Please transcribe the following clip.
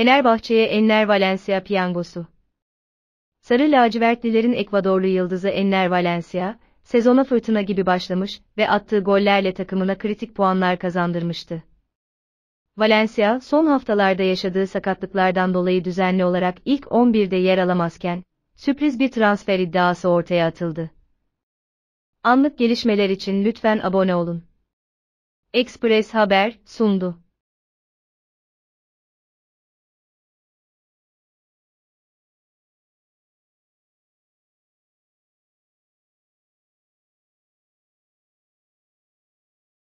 Fenerbahçe'ye Enner Valencia piyangosu. Sarı lacivertlilerin Ekvadorlu yıldızı Enner Valencia, sezona fırtına gibi başlamış ve attığı gollerle takımına kritik puanlar kazandırmıştı. Valencia, son haftalarda yaşadığı sakatlıklardan dolayı düzenli olarak ilk 11'de yer alamazken, sürpriz bir transfer iddiası ortaya atıldı. Anlık gelişmeler için lütfen abone olun. Express Haber sundu.